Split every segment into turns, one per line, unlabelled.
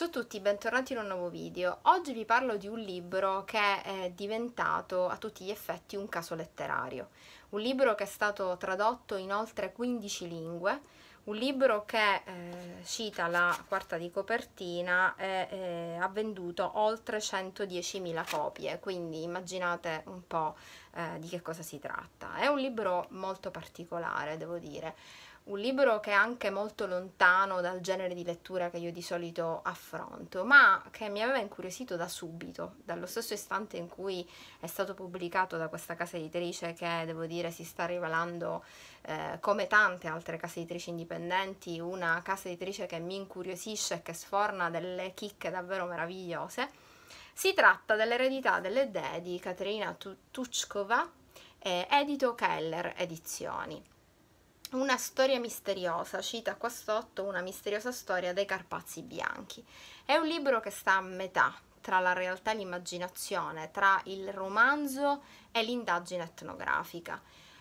Ciao a tutti, bentornati in un nuovo video. Oggi vi parlo di un libro che è diventato a tutti gli effetti un caso letterario. Un libro che è stato tradotto in oltre 15 lingue, un libro che eh, cita la quarta di copertina e eh, ha venduto oltre 110.000 copie, quindi immaginate un po' eh, di che cosa si tratta. È un libro molto particolare, devo dire un libro che è anche molto lontano dal genere di lettura che io di solito affronto, ma che mi aveva incuriosito da subito, dallo stesso istante in cui è stato pubblicato da questa casa editrice che devo dire si sta rivelando eh, come tante altre case editrici indipendenti, una casa editrice che mi incuriosisce e che sforna delle chicche davvero meravigliose. Si tratta dell'eredità delle idee di Caterina Tuchkova, eh, edito Keller Edizioni una storia misteriosa, cita qua sotto una misteriosa storia dei Carpazzi Bianchi. È un libro che sta a metà tra la realtà e l'immaginazione, tra il romanzo e l'indagine etnografica.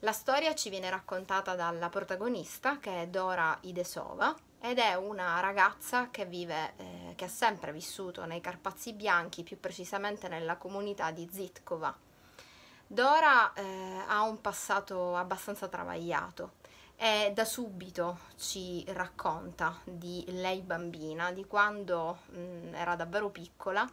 La storia ci viene raccontata dalla protagonista che è Dora Idesova ed è una ragazza che vive, eh, che ha sempre vissuto nei Carpazzi Bianchi, più precisamente nella comunità di Zitkova. Dora eh, ha un passato abbastanza travagliato e da subito ci racconta di lei bambina, di quando mh, mm, era davvero piccola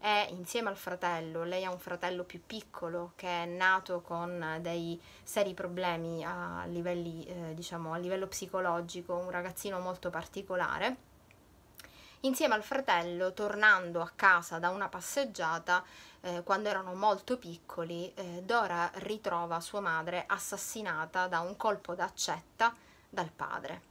e insieme al fratello, lei ha un fratello più piccolo che è nato con dei seri problemi a, livelli, eh, diciamo, a livello psicologico, un ragazzino molto particolare insieme al fratello tornando a casa da una passeggiata eh, quando erano molto piccoli eh, Dora ritrova sua madre assassinata da un colpo d'accetta dal padre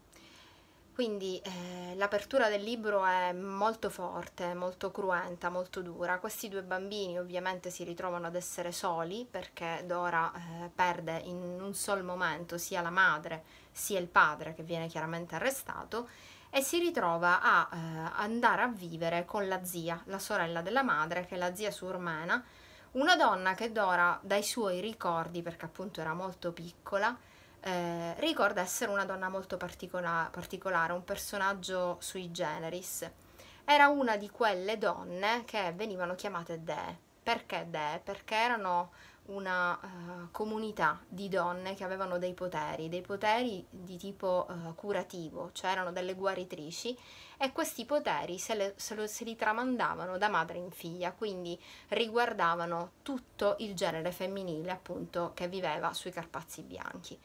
quindi eh, l'apertura del libro è molto forte, molto cruenta, molto dura. Questi due bambini ovviamente si ritrovano ad essere soli perché Dora eh, perde in un sol momento sia la madre sia il padre che viene chiaramente arrestato e si ritrova a eh, andare a vivere con la zia, la sorella della madre, che è la zia surmena, una donna che Dora dai suoi ricordi, perché appunto era molto piccola, eh, ricorda essere una donna molto particola particolare, un personaggio sui generis. Era una di quelle donne che venivano chiamate dee. Perché dee? Perché erano una uh, comunità di donne che avevano dei poteri, dei poteri di tipo uh, curativo, cioè erano delle guaritrici e questi poteri se, le, se, lo, se, li tramandavano da madre in figlia, quindi riguardavano tutto il genere femminile appunto che viveva sui Carpazzi Bianchi.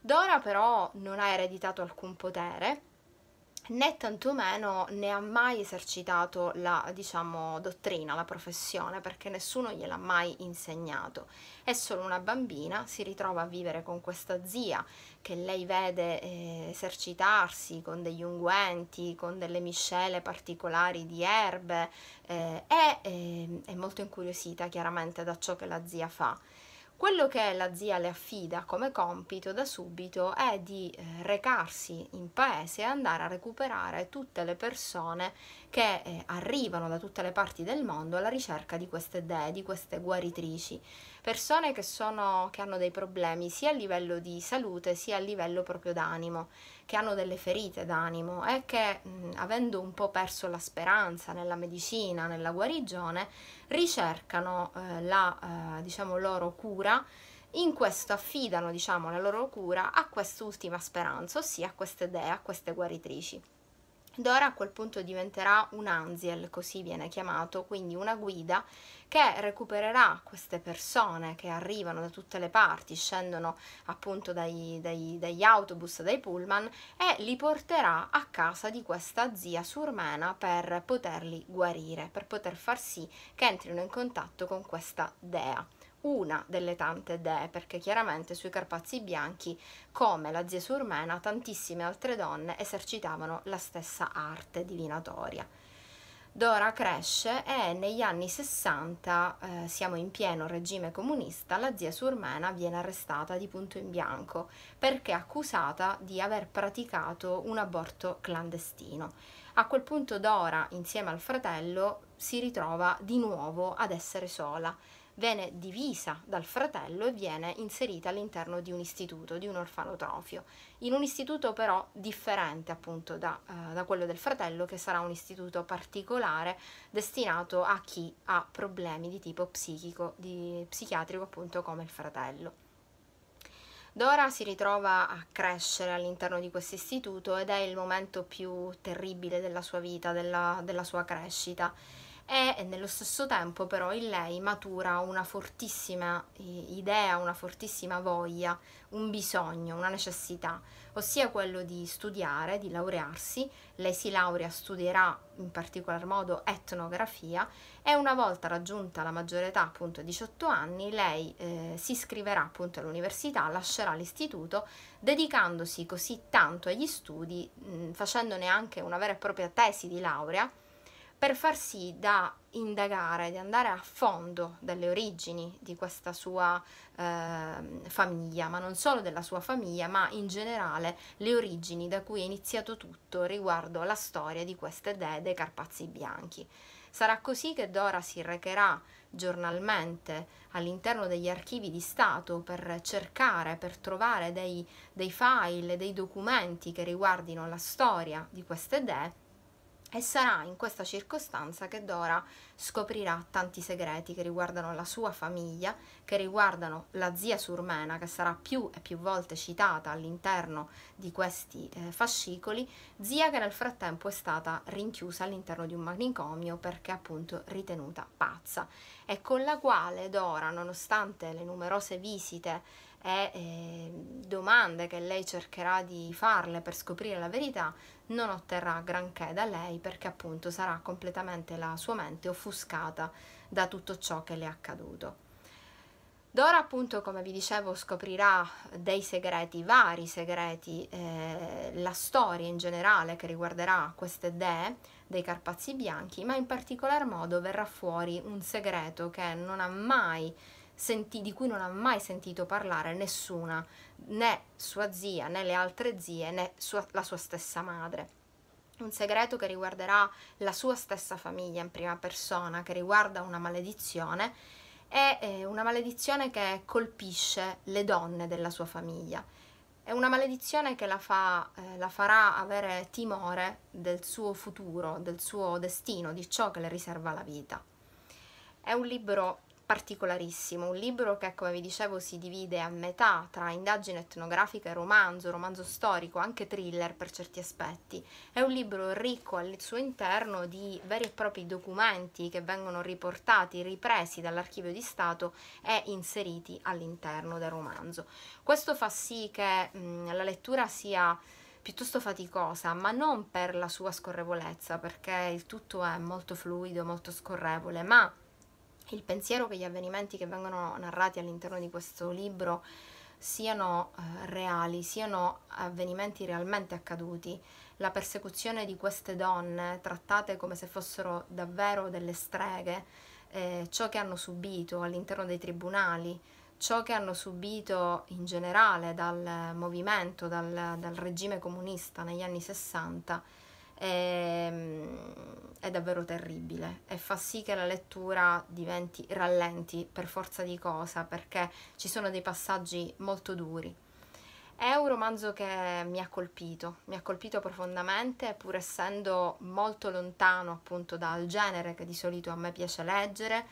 Dora però non ha ereditato alcun potere, né tantomeno ne ha mai esercitato la diciamo, dottrina, la professione, perché nessuno gliel'ha mai insegnato. È solo una bambina, si ritrova a vivere con questa zia che lei vede eh, esercitarsi con degli unguenti, con delle miscele particolari di erbe eh, e eh, è molto incuriosita chiaramente da ciò che la zia fa quello che la zia le affida come compito da subito è di eh, recarsi in paese e andare a recuperare tutte le persone che eh, arrivano da tutte le parti del mondo alla ricerca di queste dee, di queste guaritrici, persone che, sono, che hanno dei problemi sia a livello di salute sia a livello proprio d'animo, che hanno delle ferite d'animo e che mh, avendo un po' perso la speranza nella medicina, nella guarigione, ricercano eh, la eh, diciamo loro cura in questo affidano diciamo la loro cura a quest'ultima speranza, ossia a queste dee, a queste guaritrici. Dora a quel punto diventerà un Anziel, così viene chiamato, quindi una guida che recupererà queste persone che arrivano da tutte le parti, scendono appunto dai, dai, dagli autobus, dai pullman e li porterà a casa di questa zia surmena per poterli guarire, per poter far sì che entrino in contatto con questa dea una delle tante dee, perché chiaramente sui Carpazi bianchi, come la zia Surmena, tantissime altre donne esercitavano la stessa arte divinatoria. Dora cresce e negli anni 60, eh, siamo in pieno regime comunista, la zia Surmena viene arrestata di punto in bianco perché accusata di aver praticato un aborto clandestino. A quel punto Dora, insieme al fratello, si ritrova di nuovo ad essere sola viene divisa dal fratello e viene inserita all'interno di un istituto, di un orfanotrofio, in un istituto però differente appunto da, eh, da quello del fratello che sarà un istituto particolare destinato a chi ha problemi di tipo psichico, di, psichiatrico appunto come il fratello. Dora si ritrova a crescere all'interno di questo istituto ed è il momento più terribile della sua vita, della, della sua crescita e nello stesso tempo però in lei matura una fortissima idea, una fortissima voglia, un bisogno, una necessità, ossia quello di studiare, di laurearsi, lei si laurea, studierà in particolar modo etnografia e una volta raggiunta la maggiore età, appunto 18 anni, lei eh, si iscriverà appunto all'università, lascerà l'istituto dedicandosi così tanto agli studi, mh, facendone anche una vera e propria tesi di laurea, per far sì da indagare, di andare a fondo delle origini di questa sua eh, famiglia, ma non solo della sua famiglia, ma in generale le origini da cui è iniziato tutto riguardo alla storia di queste dee dei Carpazzi Bianchi. Sarà così che Dora si recherà giornalmente all'interno degli archivi di Stato per cercare, per trovare dei, dei file, dei documenti che riguardino la storia di queste dee e sarà in questa circostanza che Dora scoprirà tanti segreti che riguardano la sua famiglia, che riguardano la zia surmena, che sarà più e più volte citata all'interno di questi eh, fascicoli, zia che nel frattempo è stata rinchiusa all'interno di un manicomio perché appunto ritenuta pazza e con la quale Dora, nonostante le numerose visite e eh, domande che lei cercherà di farle per scoprire la verità, non otterrà granché da lei perché appunto sarà completamente la sua mente offuscata da tutto ciò che le è accaduto. Dora appunto come vi dicevo scoprirà dei segreti, vari segreti, eh, la storia in generale che riguarderà queste dee dei Carpazzi Bianchi, ma in particolar modo verrà fuori un segreto che non ha mai senti, di cui non ha mai sentito parlare nessuna, né sua zia, né le altre zie, né sua, la sua stessa madre un segreto che riguarderà la sua stessa famiglia in prima persona, che riguarda una maledizione, è eh, una maledizione che colpisce le donne della sua famiglia. È una maledizione che la, fa, eh, la farà avere timore del suo futuro, del suo destino, di ciò che le riserva la vita. È un libro particolarissimo, un libro che come vi dicevo si divide a metà tra indagine etnografica e romanzo, romanzo storico, anche thriller per certi aspetti. È un libro ricco al suo interno di veri e propri documenti che vengono riportati, ripresi dall'archivio di Stato e inseriti all'interno del romanzo. Questo fa sì che mh, la lettura sia piuttosto faticosa, ma non per la sua scorrevolezza, perché il tutto è molto fluido, molto scorrevole, ma il pensiero che gli avvenimenti che vengono narrati all'interno di questo libro siano eh, reali, siano avvenimenti realmente accaduti. La persecuzione di queste donne, trattate come se fossero davvero delle streghe, eh, ciò che hanno subito all'interno dei tribunali, ciò che hanno subito in generale dal movimento, dal, dal regime comunista negli anni 60, è, ehm, è davvero terribile e fa sì che la lettura diventi rallenti per forza di cosa perché ci sono dei passaggi molto duri. È un romanzo che mi ha colpito, mi ha colpito profondamente, pur essendo molto lontano appunto dal genere che di solito a me piace leggere,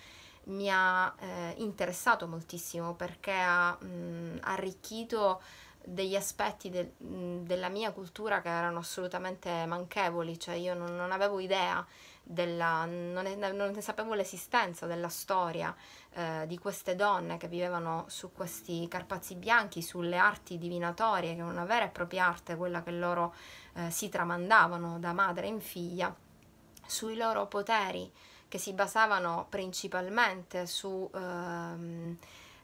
mi ha eh, interessato moltissimo perché ha mh, mm, arricchito degli aspetti de, della mia cultura che erano assolutamente manchevoli, cioè io non, non avevo idea della, non, ne, non, ne, sapevo l'esistenza della storia eh, di queste donne che vivevano su questi carpazzi bianchi, sulle arti divinatorie, che è una vera e propria arte, quella che loro eh, si tramandavano da madre in figlia, sui loro poteri che si basavano principalmente su... Ehm,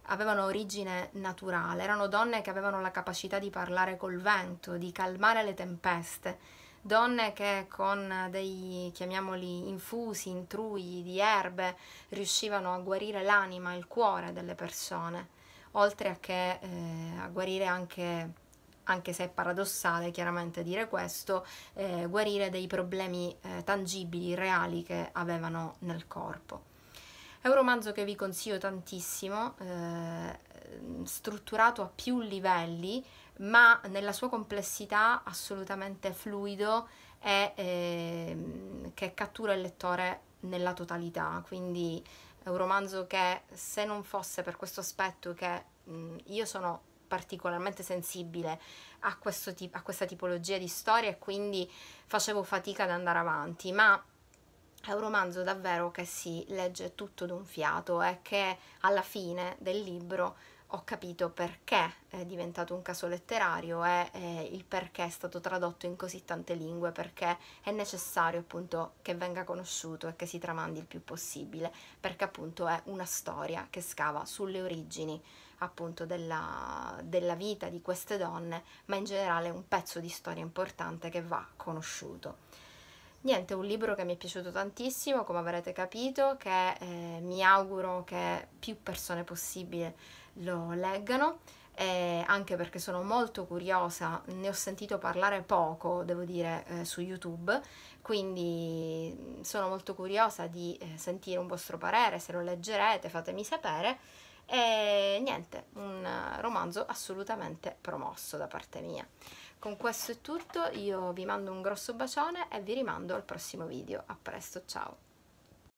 avevano origine naturale, erano donne che avevano la capacità di parlare col vento, di calmare le tempeste, donne che con dei, chiamiamoli, infusi, intrui di erbe riuscivano a guarire l'anima, il cuore delle persone, oltre a, che, eh, a guarire anche, anche se è paradossale chiaramente dire questo, eh, guarire dei problemi eh, tangibili, reali che avevano nel corpo. È un romanzo che vi consiglio tantissimo, eh, strutturato a più livelli, ma nella sua complessità assolutamente fluido e eh, che cattura il lettore nella totalità, quindi è un romanzo che se non fosse per questo aspetto che mh, io sono particolarmente sensibile a, questo, a questa tipologia di storia e quindi facevo fatica ad andare avanti, ma è un romanzo davvero che si legge tutto d'un fiato e che alla fine del libro ho capito perché è diventato un caso letterario e eh, il perché è stato tradotto in così tante lingue, perché è necessario appunto che venga conosciuto e che si tramandi il più possibile, perché appunto è una storia che scava sulle origini appunto della, della vita di queste donne, ma in generale è un pezzo di storia importante che va conosciuto. Niente, un libro che mi è piaciuto tantissimo, come avrete capito, che eh, mi auguro che più persone possibile lo leggano. Eh, anche perché sono molto curiosa, ne ho sentito parlare poco, devo dire, eh, su YouTube, quindi mm, sono molto curiosa di eh, sentire un vostro parere, se lo leggerete fatemi sapere. E niente, un eh, romanzo assolutamente promosso da parte mia. Con questo è tutto, io vi mando un grosso bacione e vi rimando al prossimo video. A presto, ciao!